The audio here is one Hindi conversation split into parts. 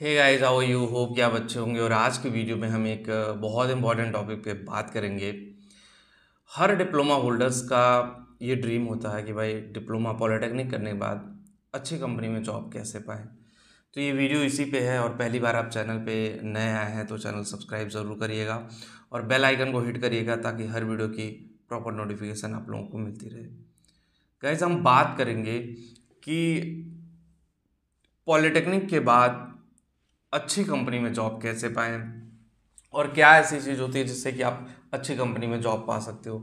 हे गाइस आओ यू होप क्या आप अच्छे होंगे और आज की वीडियो में हम एक बहुत इम्पॉर्टेंट टॉपिक पे बात करेंगे हर डिप्लोमा होल्डर्स का ये ड्रीम होता है कि भाई डिप्लोमा पॉलिटेक्निक करने के बाद अच्छी कंपनी में जॉब कैसे पाएँ तो ये वीडियो इसी पे है और पहली बार आप चैनल पे नए आए हैं तो चैनल सब्सक्राइब ज़रूर करिएगा और बेल आइकन को हिट करिएगा ताकि हर वीडियो की प्रॉपर नोटिफिकेशन आप लोगों को मिलती रहे गाइज हम बात करेंगे कि पॉलिटेक्निक के बाद अच्छी कंपनी में जॉब कैसे पाएँ और क्या ऐसी चीज़ होती है जिससे कि आप अच्छी कंपनी में जॉब पा सकते हो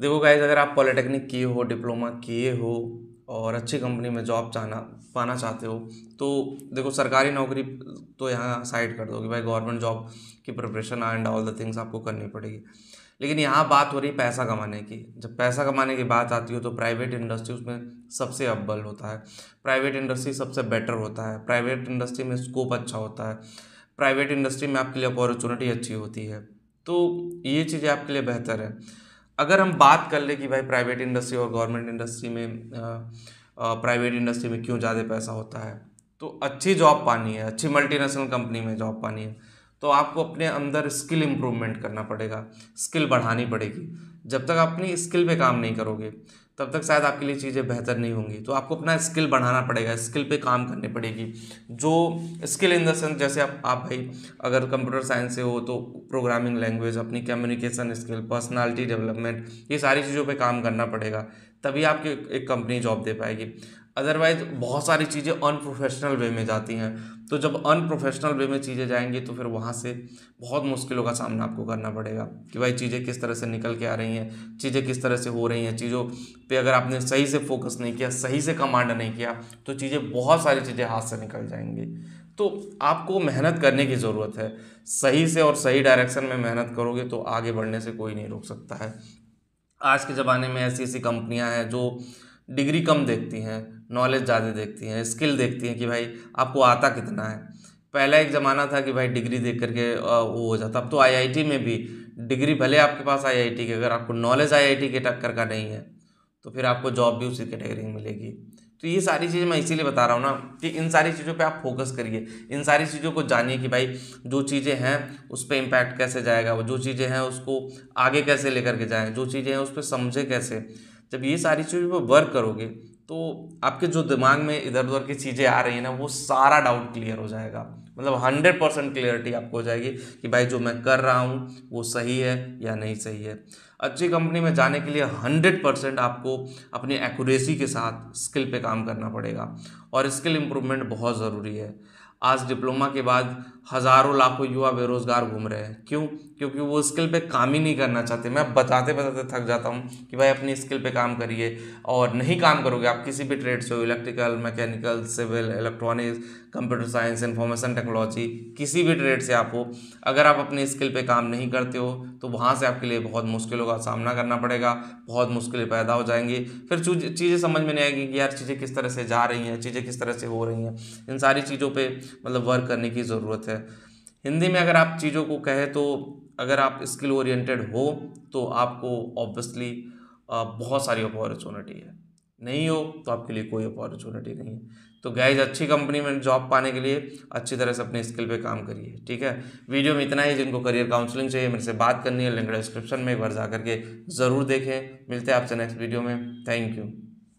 देखो गाइज अगर आप पॉलिटेक्निक किए हो डिप्लोमा किए हो और अच्छी कंपनी में जॉब चाहना पाना चाहते हो तो देखो सरकारी नौकरी तो यहाँ साइड कर दो कि भाई गवर्नमेंट जॉब की preparation and all the things आपको करनी पड़ेगी लेकिन यहाँ बात हो रही पैसा कमाने की जब पैसा कमाने की बात आती हो तो प्राइवेट इंडस्ट्री उसमें सबसे अव्वल होता है प्राइवेट इंडस्ट्री सबसे बेटर होता है प्राइवेट इंडस्ट्री में स्कोप अच्छा होता है प्राइवेट इंडस्ट्री में आपके लिए अपॉर्चुनिटी अच्छी होती है तो ये चीज़ें आपके लिए बेहतर है अगर हम बात कर ले कि भाई प्राइवेट इंडस्ट्री और गवर्नमेंट इंडस्ट्री में प्राइवेट इंडस्ट्री में क्यों ज़्यादा पैसा होता है तो अच्छी जॉब पानी है अच्छी मल्टीनेशनल कंपनी में जॉब पानी है तो आपको अपने अंदर स्किल इम्प्रूवमेंट करना पड़ेगा स्किल बढ़ानी पड़ेगी जब तक आप अपनी स्किल पे काम नहीं करोगे तब तक शायद आपके लिए चीज़ें बेहतर नहीं होंगी तो आपको अपना स्किल बढ़ाना पड़ेगा स्किल पे काम करनी पड़ेगी जो स्किल इन देंस जैसे आप आप भाई अगर कंप्यूटर साइंस से हो तो प्रोग्रामिंग लैंग्वेज अपनी कम्युनिकेशन स्किल पर्सनालिटी डेवलपमेंट ये सारी चीज़ों पर काम करना पड़ेगा तभी आपकी एक कंपनी जॉब दे पाएगी अदरवाइज बहुत सारी चीज़ें अनप्रोफेशनल वे में जाती हैं तो जब अनप्रोफेशनल वे में चीज़ें जाएंगी तो फिर वहाँ से बहुत मुश्किलों का सामना आपको करना पड़ेगा कि भाई चीज़ें किस तरह से निकल के आ रही हैं चीज़ें किस तरह से हो रही हैं चीज़ों पे अगर आपने सही से फोकस नहीं किया सही से कमांड नहीं किया तो चीज़ें बहुत सारी चीज़ें हाथ से निकल जाएंगी तो आपको मेहनत करने की ज़रूरत है सही से और सही डायरेक्शन में मेहनत करोगे तो आगे बढ़ने से कोई नहीं रोक सकता है आज के ज़माने में ऐसी ऐसी कंपनियां हैं जो डिग्री कम देखती हैं नॉलेज ज़्यादा देखती हैं स्किल देखती हैं कि भाई आपको आता कितना है पहला एक ज़माना था कि भाई डिग्री देख करके वो हो जाता अब तो आईआईटी में भी डिग्री भले आपके पास आईआईटी की अगर आपको नॉलेज आईआईटी के टक्कर का नहीं है तो फिर आपको जॉब भी उसी कैटेगरी में मिलेगी तो ये सारी चीज़ें मैं इसीलिए बता रहा हूँ ना कि इन सारी चीज़ों पे आप फोकस करिए इन सारी चीज़ों को जानिए कि भाई जो चीज़ें हैं उस पर इम्पैक्ट कैसे जाएगा वो जो चीज़ें हैं उसको आगे कैसे लेकर के जाएँ जो चीज़ें हैं उस पर समझे कैसे जब ये सारी चीज़ों पर वर्क करोगे तो आपके जो दिमाग में इधर उधर की चीज़ें आ रही हैं ना वो सारा डाउट क्लियर हो जाएगा मतलब हंड्रेड परसेंट क्लियरिटी आपको हो जाएगी कि भाई जो मैं कर रहा हूँ वो सही है या नहीं सही है अच्छी कंपनी में जाने के लिए हंड्रेड परसेंट आपको अपनी एक्यूरेसी के साथ स्किल पे काम करना पड़ेगा और स्किल इम्प्रूवमेंट बहुत ज़रूरी है आज डिप्लोमा के बाद हज़ारों लाखों युवा बेरोज़गार घूम रहे हैं क्यों क्योंकि वो स्किल पे काम ही नहीं करना चाहते मैं बताते बताते थक जाता हूँ कि भाई अपनी स्किल पे काम करिए और नहीं काम करोगे आप किसी भी ट्रेड से हो electrical mechanical civil electronics computer science information technology किसी भी ट्रेड से आप हो अगर आप अपनी स्किल पर काम नहीं करते हो तो वहाँ से आपके लिए बहुत मुश्किलों का सामना करना पड़ेगा बहुत मुश्किलें पैदा हो जाएंगी फिर चीज़ें समझ में नहीं आएगी कि यार चीज़ें किस तरह से जा रही हैं चीज़ें किस तरह से हो रही हैं इन सारी चीज़ों पर मतलब वर्क करने की ज़रूरत है हिंदी में अगर आप चीज़ों को कहें तो अगर आप स्किल ओरिएंटेड हो तो आपको ऑब्वियसली बहुत सारी अपॉर्चुनिटी है नहीं हो तो आपके लिए कोई अपॉर्चुनिटी नहीं है तो गैज अच्छी कंपनी में जॉब पाने के लिए अच्छी तरह से अपने स्किल पे काम करिए ठीक है वीडियो में इतना ही जिनको करियर काउंसलिंग चाहिए मेरे से बात करनी है लिंक डिस्क्रिप्शन में एक बार जा करके ज़रूर देखें मिलते हैं आपसे नेक्स्ट वीडियो में थैंक यू